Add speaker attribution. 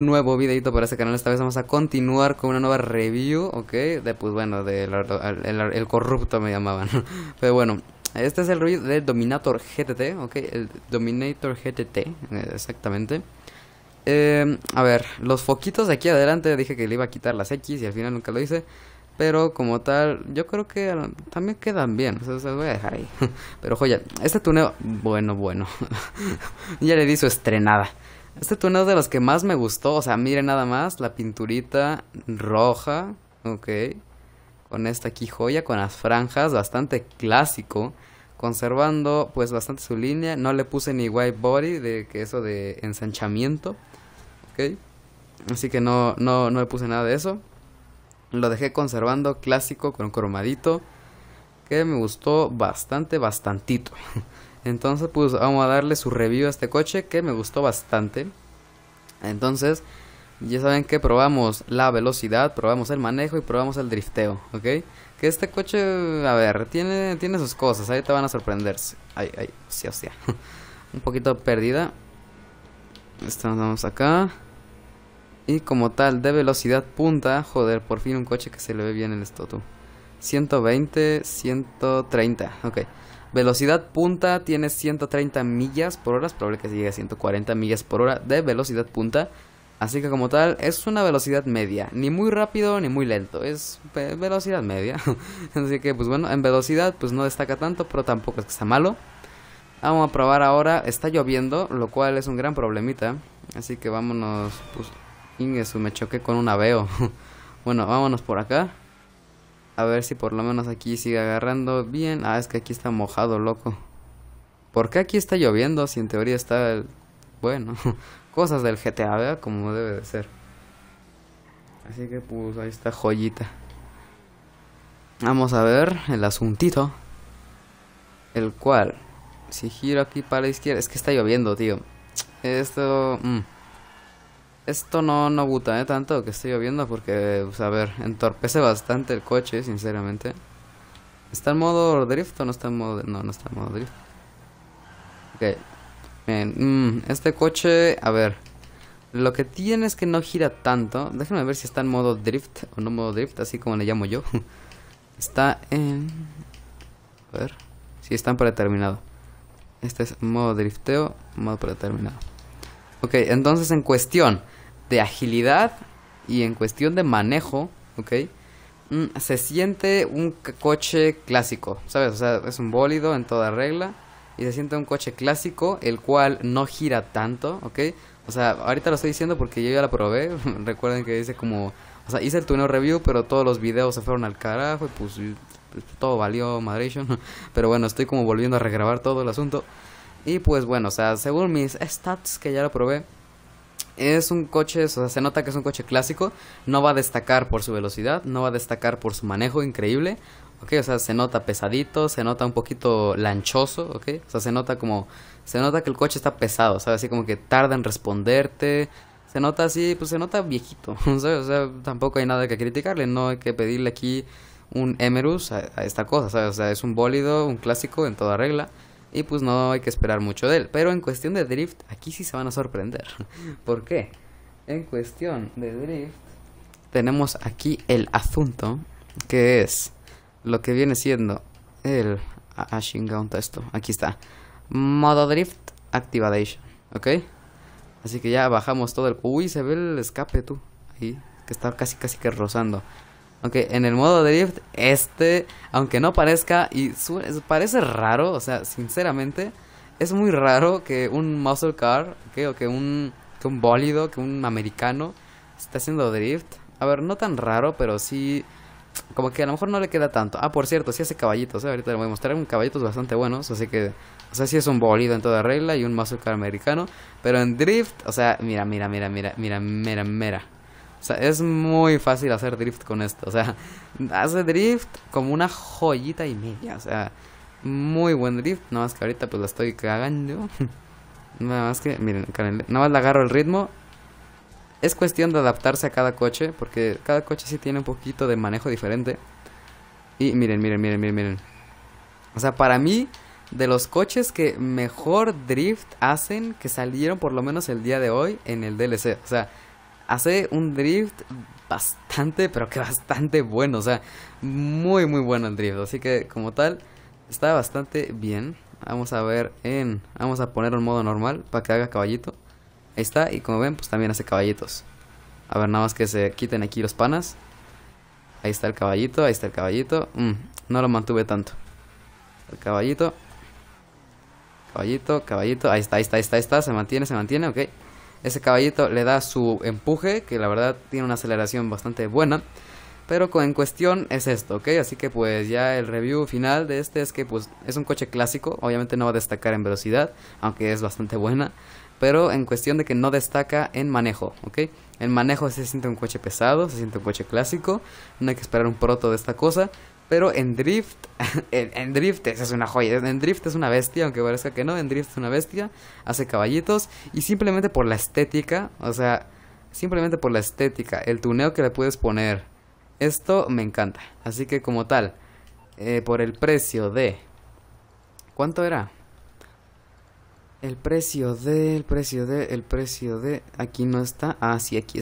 Speaker 1: nuevo videito para este canal. Esta vez vamos a continuar con una nueva review, ¿ok? De, pues bueno, del de el, corrupto me llamaban. Pero bueno, este es el review del Dominator GTT, ¿ok? El Dominator GTT, eh, exactamente. Em, a ver, los foquitos de aquí adelante dije que le iba a quitar las X y al final nunca lo hice. Pero como tal, yo creo que también quedan bien. O sea, se los voy a dejar ahí. Pero joya, este tuneo, bueno, bueno. ya le di su estrenada. Este túnel es de los que más me gustó. O sea, mire nada más. La pinturita roja. Ok. Con esta aquí joya, con las franjas. Bastante clásico. Conservando pues bastante su línea. No le puse ni white body. De que eso de ensanchamiento. Ok. Así que no, no, no le puse nada de eso. Lo dejé conservando clásico con cromadito. Que me gustó bastante, bastantito. Entonces, pues vamos a darle su review a este coche que me gustó bastante. Entonces, ya saben que probamos la velocidad, probamos el manejo y probamos el drifteo, ¿ok? Que este coche, a ver, tiene, tiene sus cosas, ahí te van a sorprenderse. Ay, ay, hostia, hostia. Un poquito perdida. Estamos acá. Y como tal, de velocidad punta, joder, por fin un coche que se le ve bien el estotu. 120, 130, ok. Velocidad punta tiene 130 millas por hora, es probable que llegue a 140 millas por hora de velocidad punta. Así que como tal, es una velocidad media, ni muy rápido ni muy lento, es velocidad media. Así que pues bueno, en velocidad pues no destaca tanto, pero tampoco es que está malo. Vamos a probar ahora, está lloviendo, lo cual es un gran problemita. Así que vámonos, pues, ingesu, me choqué con un aveo. bueno, vámonos por acá. A ver si por lo menos aquí sigue agarrando bien. Ah, es que aquí está mojado, loco. ¿Por qué aquí está lloviendo si en teoría está el... Bueno, cosas del GTA, ¿verdad? Como debe de ser. Así que pues ahí está joyita. Vamos a ver el asuntito. El cual, si giro aquí para la izquierda, es que está lloviendo, tío. Esto... Mm esto no, no gusta ¿eh? Tanto que estoy lloviendo porque, pues, a ver, entorpece bastante el coche, sinceramente. ¿Está en modo drift o no está en modo... No, no está en modo drift. Ok. Mm, este coche, a ver. Lo que tiene es que no gira tanto. Déjenme ver si está en modo drift o no modo drift, así como le llamo yo. está en... A ver. Si está en predeterminado. Este es modo drifteo, modo predeterminado. Ok, entonces en cuestión de agilidad y en cuestión de manejo, ¿ok? Mm, se siente un coche clásico, ¿sabes? O sea, es un bólido en toda regla y se siente un coche clásico, el cual no gira tanto, ¿ok? O sea, ahorita lo estoy diciendo porque yo ya la probé, recuerden que hice como... O sea, hice el tuneo review, pero todos los videos se fueron al carajo y pues, pues todo valió madration. Pero bueno, estoy como volviendo a regrabar todo el asunto. Y pues bueno, o sea, según mis stats que ya lo probé, es un coche, o sea, se nota que es un coche clásico, no va a destacar por su velocidad, no va a destacar por su manejo increíble, ¿ok? O sea, se nota pesadito, se nota un poquito lanchoso, ¿ok? O sea, se nota como, se nota que el coche está pesado, ¿sabes? Así como que tarda en responderte, se nota así, pues se nota viejito, ¿sabes? O sea, tampoco hay nada que criticarle, no hay que pedirle aquí un Emerus a, a esta cosa, ¿sabes? O sea, es un bólido, un clásico en toda regla. Y pues no hay que esperar mucho de él. Pero en cuestión de drift, aquí sí se van a sorprender. ¿Por qué? En cuestión de drift, tenemos aquí el asunto que es lo que viene siendo el Ashing ah, ah, Un esto. Aquí está. Modo drift activation. ¿Ok? Así que ya bajamos todo el... Uy, se ve el escape tú. Ahí, que está casi casi que rozando. Aunque en el modo drift, este, aunque no parezca, y parece raro, o sea, sinceramente, es muy raro que un muscle car, okay, o que un, que un bólido, que un americano, esté haciendo drift. A ver, no tan raro, pero sí, como que a lo mejor no le queda tanto. Ah, por cierto, sí hace caballitos, eh, ahorita le voy a mostrar un caballitos bastante bueno así que, o sea, sí es un bólido en toda regla y un muscle car americano, pero en drift, o sea, mira, mira, mira, mira, mira, mira, mira. O sea, es muy fácil hacer drift con esto. O sea, hace drift como una joyita y media. O sea, muy buen drift. Nada más que ahorita pues la estoy cagando. Nada más que, miren, nada más le agarro el ritmo. Es cuestión de adaptarse a cada coche. Porque cada coche sí tiene un poquito de manejo diferente. Y miren, miren, miren, miren, miren. O sea, para mí, de los coches que mejor drift hacen que salieron por lo menos el día de hoy en el DLC. O sea, hace un drift bastante, pero que bastante bueno. O sea, muy, muy bueno el drift. Así que como tal, está bastante bien. Vamos a ver en... Vamos a poner en modo normal para que haga caballito. Ahí está. Y como ven, pues también hace caballitos. A ver, nada más que se quiten aquí los panas. Ahí está el caballito, ahí está el caballito. Mm, no lo mantuve tanto. El caballito. Caballito, caballito. Ahí está, ahí está, ahí está, ahí está. Se mantiene, se mantiene, ok. Ese caballito le da su empuje, que la verdad tiene una aceleración bastante buena. Pero en cuestión es esto, ¿ok? Así que pues ya el review final de este es que pues es un coche clásico, obviamente no va a destacar en velocidad, aunque es bastante buena, pero en cuestión de que no destaca en manejo, ¿ok? En manejo se siente un coche pesado, se siente un coche clásico, no hay que esperar un proto de esta cosa, pero en Drift, en, Drift esa es una joya. En Drift es una bestia, aunque parezca que no. En Drift es una bestia. Hace caballitos. Y simplemente por la estética, o sea, simplemente por la estética, el tuneo que le puedes poner. Esto me encanta. Así que como tal, eh, por el precio de... ¿Cuánto era? El precio de, el precio de, el precio de... Aquí no está. Ah, sí, aquí